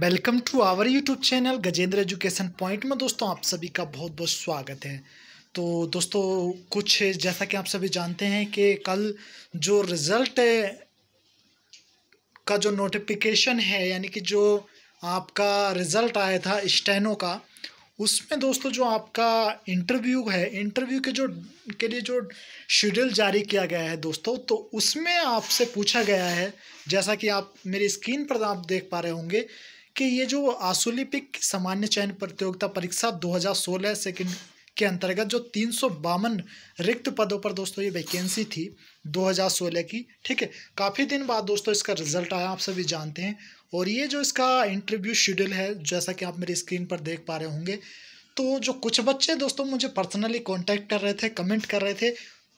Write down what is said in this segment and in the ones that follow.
welcome to our YouTube channel Gajendra education point में दोस्तों आप सभी का बहुत बहुत स्वागत है तो दोस्तों कुछ जैसा कि आप सभी जानते हैं कि कल जो रिज़ल्ट का जो नोटिफिकेशन है यानी कि जो आपका रिज़ल्ट आया था स्टैनो का उसमें दोस्तों जो आपका इंटरव्यू है इंटरव्यू के जो के लिए जो शेड्यूल जारी किया गया है दोस्तों तो उसमें आपसे पूछा गया है जैसा कि आप मेरी स्क्रीन पर आप देख पा रहे होंगे कि ये जो आसुलिपिक सामान्य चयन प्रतियोगिता परीक्षा 2016 सेकंड के अंतर्गत जो तीन रिक्त पदों पर दोस्तों ये वैकेंसी थी 2016 की ठीक है काफ़ी दिन बाद दोस्तों इसका रिजल्ट आया आप सभी जानते हैं और ये जो इसका इंटरव्यू शेड्यूल है जैसा कि आप मेरी स्क्रीन पर देख पा रहे होंगे तो जो कुछ बच्चे दोस्तों मुझे पर्सनली कॉन्टैक्ट कर रहे थे कमेंट कर रहे थे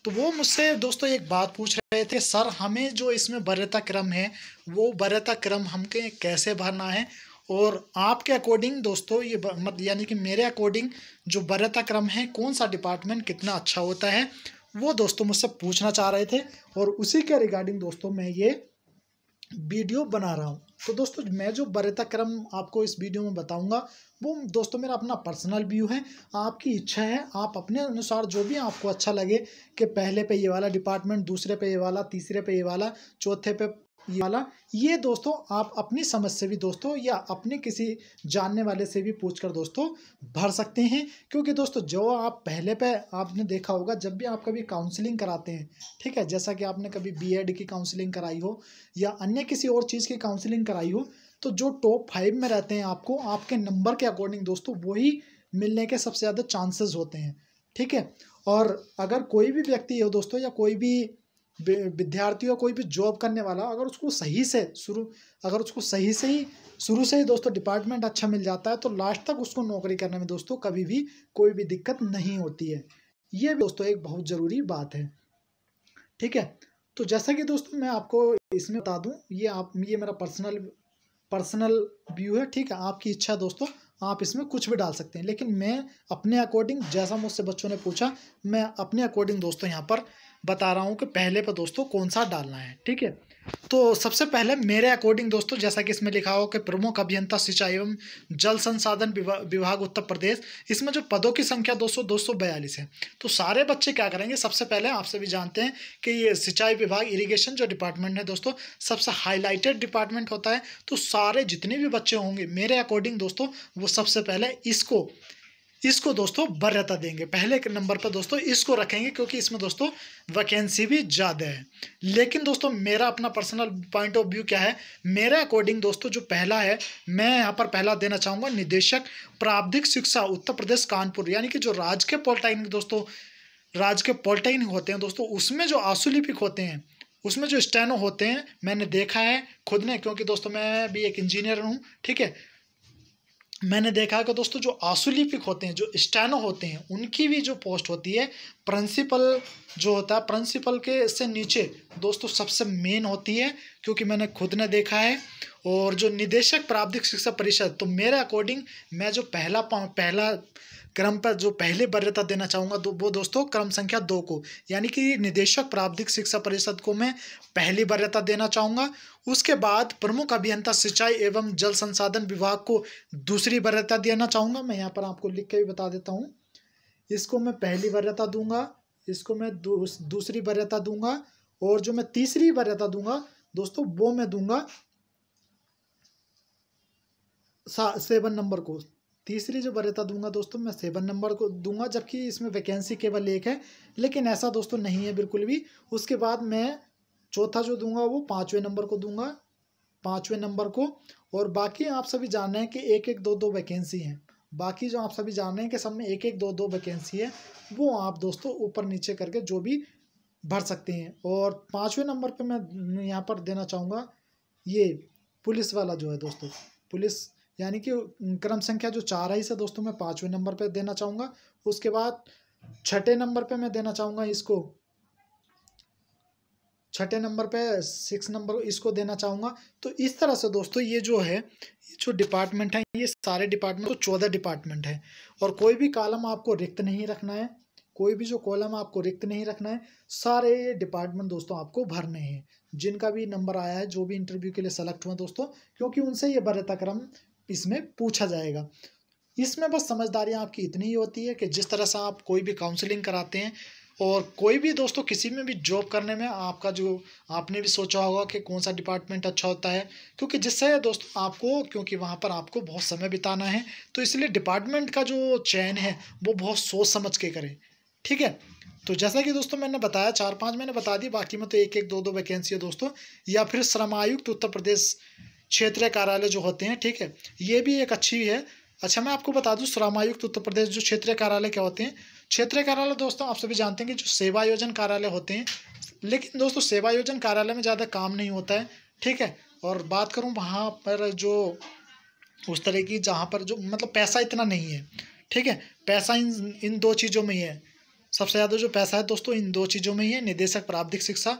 तो वो मुझसे दोस्तों एक बात पूछ रहे थे सर हमें जो इसमें वरीयता क्रम है वो वरीयता क्रम हमके कैसे भरना है और आपके अकॉर्डिंग दोस्तों ये मतलब यानी कि मेरे अकॉर्डिंग जो बरता क्रम है कौन सा डिपार्टमेंट कितना अच्छा होता है वो दोस्तों मुझसे पूछना चाह रहे थे और उसी के रिगार्डिंग दोस्तों मैं ये वीडियो बना रहा हूँ तो दोस्तों मैं जो बरता क्रम आपको इस वीडियो में बताऊँगा वो दोस्तों मेरा अपना पर्सनल व्यू है आपकी इच्छा है आप अपने अनुसार जो भी आपको अच्छा लगे कि पहले पे ये वाला डिपार्टमेंट दूसरे पे ये वाला तीसरे पे ये वाला चौथे पे ये वाला ये दोस्तों आप अपनी समझ से भी दोस्तों या अपने किसी जानने वाले से भी पूछ कर दोस्तों भर सकते हैं क्योंकि दोस्तों जो आप पहले पे आपने देखा होगा जब भी आप कभी काउंसलिंग कराते हैं ठीक है जैसा कि आपने कभी बीएड की काउंसलिंग कराई हो या अन्य किसी और चीज़ की काउंसलिंग कराई हो तो जो टॉप फाइव में रहते हैं आपको आपके नंबर के अकॉर्डिंग दोस्तों वही मिलने के सबसे ज़्यादा चांसेस होते हैं ठीक है और अगर कोई भी व्यक्ति हो दोस्तों या कोई भी विद्यार्थी या कोई भी जॉब करने वाला अगर उसको सही से शुरू अगर उसको सही से ही शुरू से ही दोस्तों डिपार्टमेंट अच्छा मिल जाता है तो लास्ट तक उसको नौकरी करने में दोस्तों कभी भी कोई भी दिक्कत नहीं होती है ये भी दोस्तों एक बहुत ज़रूरी बात है ठीक है तो जैसा कि दोस्तों मैं आपको इसमें बता दूं ये आप ये मेरा पर्सनल पर्सनल व्यू है ठीक है आपकी इच्छा है दोस्तों आप इसमें कुछ भी डाल सकते हैं लेकिन मैं अपने अकॉर्डिंग जैसा मुझसे बच्चों ने पूछा मैं अपने अकॉर्डिंग दोस्तों यहाँ पर बता रहा हूँ कि पहले पर दोस्तों कौन सा डालना है ठीक है तो सबसे पहले मेरे अकॉर्डिंग दोस्तों जैसा कि इसमें लिखा हो कि प्रमुख अभियंता सिंचाई एवं जल संसाधन विभाग उत्तर प्रदेश इसमें जो पदों की संख्या दोस्तों दो सौ बयालीस है तो सारे बच्चे क्या करेंगे सबसे पहले आपसे भी जानते हैं कि ये सिंचाई विभाग इरिगेशन जो डिपार्टमेंट है दोस्तों सबसे हाईलाइटेड डिपार्टमेंट होता है तो सारे जितने भी बच्चे होंगे मेरे अकॉर्डिंग दोस्तों वो सबसे पहले इसको इसको दोस्तों बर्यता देंगे पहले के नंबर पर दोस्तों इसको रखेंगे क्योंकि इसमें दोस्तों वैकेंसी भी ज़्यादा है लेकिन दोस्तों मेरा अपना पर्सनल पॉइंट ऑफ व्यू क्या है मेरे अकॉर्डिंग दोस्तों जो पहला है मैं यहाँ पर पहला देना चाहूँगा निदेशक प्राब्धिक शिक्षा उत्तर प्रदेश कानपुर यानी कि जो के पॉलिटेक्निक दोस्तों के पॉलिटेक्निक होते हैं दोस्तों उसमें जो आंसुलिपिक होते हैं उसमें जो स्टैनो होते हैं मैंने देखा है खुद ने क्योंकि दोस्तों मैं भी एक इंजीनियर हूँ ठीक है मैंने देखा है कि दोस्तों जो आंसुलिपिक होते हैं जो स्टैनो होते हैं उनकी भी जो पोस्ट होती है प्रिंसिपल जो होता है प्रिंसिपल के से नीचे दोस्तों सबसे मेन होती है क्योंकि मैंने खुद ने देखा है और जो निदेशक प्रारब्धिक शिक्षा परिषद तो मेरे अकॉर्डिंग मैं जो पहला पहला क्रम पर जो पहले वर्यता देना चाहूँगा तो वो दोस्तों क्रम संख्या दो को यानी कि निदेशक प्रावधिक शिक्षा परिषद को मैं पहली वर्यता देना चाहूँगा उसके बाद प्रमुख अभियंता सिंचाई एवं जल संसाधन विभाग को दूसरी वर्यता देना चाहूँगा मैं यहाँ पर आपको लिख के भी बता देता हूँ इसको मैं पहली वर्यता दूंगा इसको मैं दूसरी वर्यता दूंगा और जो मैं तीसरी वर्यता दूंगा दोस्तों वो मैं दूंगा सेवन नंबर को तीसरी जो वरीयता दूंगा दोस्तों मैं सेवन नंबर को दूंगा जबकि इसमें वैकेंसी केवल एक है लेकिन ऐसा दोस्तों नहीं है बिल्कुल भी उसके बाद मैं चौथा जो दूंगा वो पाँचवें नंबर को दूंगा पाँचवें नंबर को और बाकी आप सभी जान रहे हैं कि एक एक दो दो वैकेंसी हैं बाकी जो आप सभी जान रहे हैं कि सब में एक एक दो दो वैकेंसी है वो आप दोस्तों ऊपर नीचे करके जो भी भर सकते हैं और पाँचवें नंबर पर मैं यहाँ पर देना चाहूँगा ये पुलिस वाला जो है दोस्तों पुलिस यानी कि क्रम संख्या जो चार आई से दोस्तों मैं पाँचवें नंबर पर देना चाहूँगा उसके बाद छठे नंबर पर मैं देना चाहूँगा इसको छठे नंबर पे सिक्स नंबर इसको देना चाहूँगा तो इस तरह से दोस्तों ये जो है ये जो डिपार्टमेंट है ये सारे डिपार्टमेंट तो चौदह डिपार्टमेंट है और कोई भी कॉलम आपको रिक्त नहीं रखना है कोई भी जो कॉलम आपको रिक्त नहीं रखना है सारे ये डिपार्टमेंट दोस्तों आपको भरने हैं जिनका भी नंबर आया है जो भी इंटरव्यू के लिए सेलेक्ट हुआ दोस्तों क्योंकि उनसे ये भर्ता क्रम इसमें पूछा जाएगा इसमें बस समझदारी आपकी इतनी ही होती है कि जिस तरह से आप कोई भी काउंसलिंग कराते हैं और कोई भी दोस्तों किसी में भी जॉब करने में आपका जो आपने भी सोचा होगा कि कौन सा डिपार्टमेंट अच्छा होता है क्योंकि जिससे दोस्तों आपको क्योंकि वहाँ पर आपको बहुत समय बिताना है तो इसलिए डिपार्टमेंट का जो चयन है वो बहुत सोच समझ के करें ठीक है तो जैसा कि दोस्तों मैंने बताया चार पाँच मैंने बता दी बाकी में तो एक एक दो दो वैकेंसी है दोस्तों या फिर श्रम आयुक्त उत्तर प्रदेश क्षेत्रीय कार्यालय जो होते हैं ठीक है ये भी एक अच्छी है अच्छा मैं आपको बता दूँ श्रमायुक्त उत्तर प्रदेश जो क्षेत्रीय कार्यालय क्या होते हैं क्षेत्रीय कार्यालय दोस्तों आप सभी जानते हैं कि जो सेवायोजन कार्यालय होते हैं लेकिन दोस्तों सेवायोजन कार्यालय में ज़्यादा काम नहीं होता है ठीक है और बात करूँ वहाँ पर जो उस तरह की जहाँ पर जो मतलब पैसा इतना नहीं है ठीक है पैसा इन इन दो चीज़ों में ही है सबसे ज़्यादा जो पैसा है दोस्तों इन दो चीज़ों में ही है निदेशक प्राप्तिक शिक्षा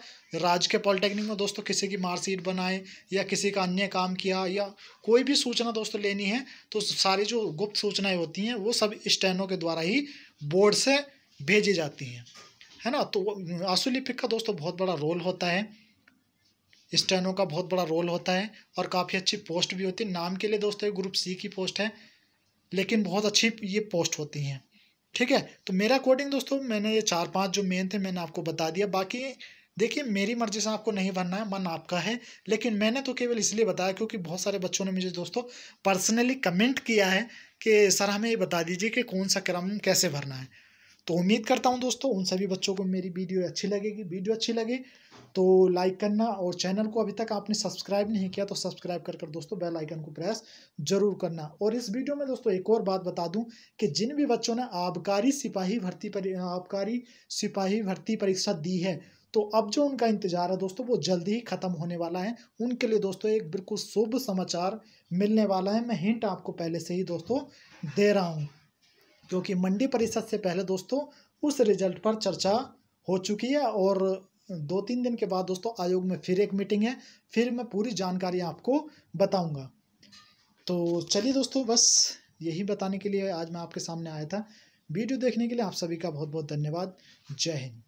राज्य के पॉलिटेक्निक में दोस्तों किसी की मार्कशीट बनाए या किसी का अन्य काम किया या कोई भी सूचना दोस्तों लेनी है तो सारी जो गुप्त सूचनाएं होती हैं वो सब स्टैनों के द्वारा ही बोर्ड से भेजी जाती हैं है ना तो आशुलिपिक का दोस्तों बहुत बड़ा रोल होता है स्टैनों का बहुत बड़ा रोल होता है और काफ़ी अच्छी पोस्ट भी होती है नाम के लिए दोस्तों ग्रुप सी की पोस्ट है लेकिन बहुत अच्छी ये पोस्ट होती हैं ठीक है तो मेरा अकॉर्डिंग दोस्तों मैंने ये चार पांच जो मेन थे मैंने आपको बता दिया बाकी देखिए मेरी मर्जी से आपको नहीं भरना है मन आपका है लेकिन मैंने तो केवल इसलिए बताया क्योंकि बहुत सारे बच्चों ने मुझे दोस्तों पर्सनली कमेंट किया है कि सर हमें ये बता दीजिए कि कौन सा क्रम कैसे भरना है तो उम्मीद करता हूँ दोस्तों उन सभी बच्चों को मेरी वीडियो अच्छी लगेगी वीडियो अच्छी लगी तो लाइक करना और चैनल को अभी तक आपने सब्सक्राइब नहीं किया तो सब्सक्राइब कर कर दोस्तों बेल आइकन को प्रेस जरूर करना और इस वीडियो में दोस्तों एक और बात बता दूं कि जिन भी बच्चों ने आबकारी सिपाही भर्ती पर आबकारी सिपाही भर्ती परीक्षा दी है तो अब जो उनका इंतजार है दोस्तों वो जल्दी ही ख़त्म होने वाला है उनके लिए दोस्तों एक बिल्कुल शुभ समाचार मिलने वाला है मैं हिंट आपको पहले से ही दोस्तों दे रहा हूँ क्योंकि मंडी परिषद से पहले दोस्तों उस रिजल्ट पर चर्चा हो चुकी है और दो तीन दिन के बाद दोस्तों आयोग में फिर एक मीटिंग है फिर मैं पूरी जानकारी आपको बताऊंगा तो चलिए दोस्तों बस यही बताने के लिए आज मैं आपके सामने आया था वीडियो देखने के लिए आप सभी का बहुत बहुत धन्यवाद जय हिंद